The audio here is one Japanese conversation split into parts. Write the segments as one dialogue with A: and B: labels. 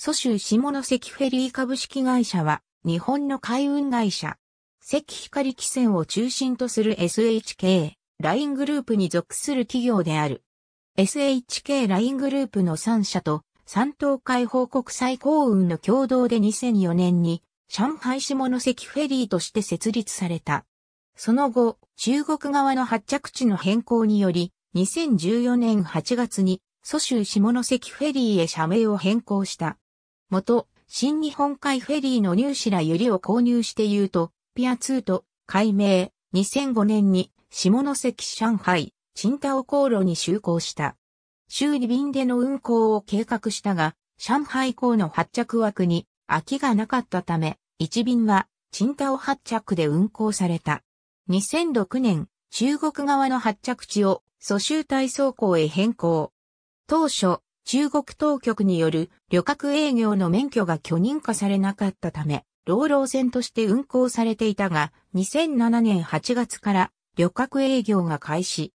A: 蘇州下関フェリー株式会社は、日本の海運会社。
B: 関光汽船を中心とする SHK、ライングループに属する企業である。SHK ライングループの3社と、三東海報国際航運の共同で2004年に、上海下関フェリーとして設立された。その後、中国側の発着地の変更により、2014年8月に、蘇州下関フェリーへ社名を変更した。元、新日本海フェリーの入試らユリを購入して言うと、ピア2と、改名、2005年に、下関上海、チン航路に就航した。修理便での運航を計画したが、上海港の発着枠に空きがなかったため、一便は、チン発着で運航された。2006年、中国側の発着地を、蘇州大操港へ変更。当初、中国当局による旅客営業の免許が許認可されなかったため、労働船として運航されていたが、2007年8月から旅客営業が開始。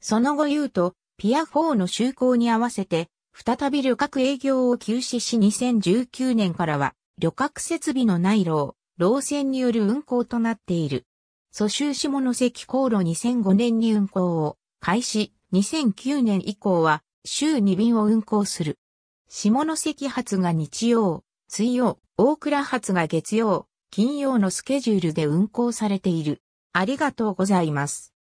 B: その後言うと、ピア4の就航に合わせて、再び旅客営業を休止し2019年からは、旅客設備のない老、労船による運航となっている。蘇州下関航路2005年に運航を開始、2009年以降は週2便を運行する。下関発が日曜、水曜、大倉発が月曜、金曜のスケジュールで運
A: 行されている。ありがとうございます。